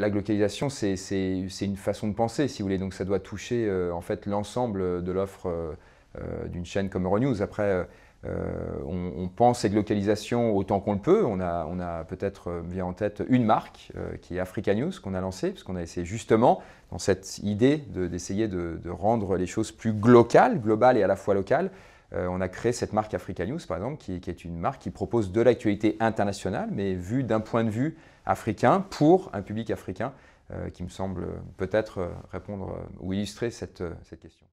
La glocalisation, c'est une façon de penser, si vous voulez. Donc ça doit toucher euh, en fait l'ensemble de l'offre euh, euh, d'une chaîne comme Euronews. Après, on, pense à glocalisation autant qu'on le peut. On a, peut-être bien en tête une marque qui est Africa News qu'on a lancée, parce qu'on a essayé justement dans cette idée d'essayer de, de, rendre les choses plus locales, globales et à la fois locales. Euh, on a créé cette marque Africa News, par exemple, qui, est une marque qui propose de l'actualité internationale, mais vue d'un point de vue africain pour un public africain, euh, qui me semble peut-être euh, répondre ou illustrer cette question.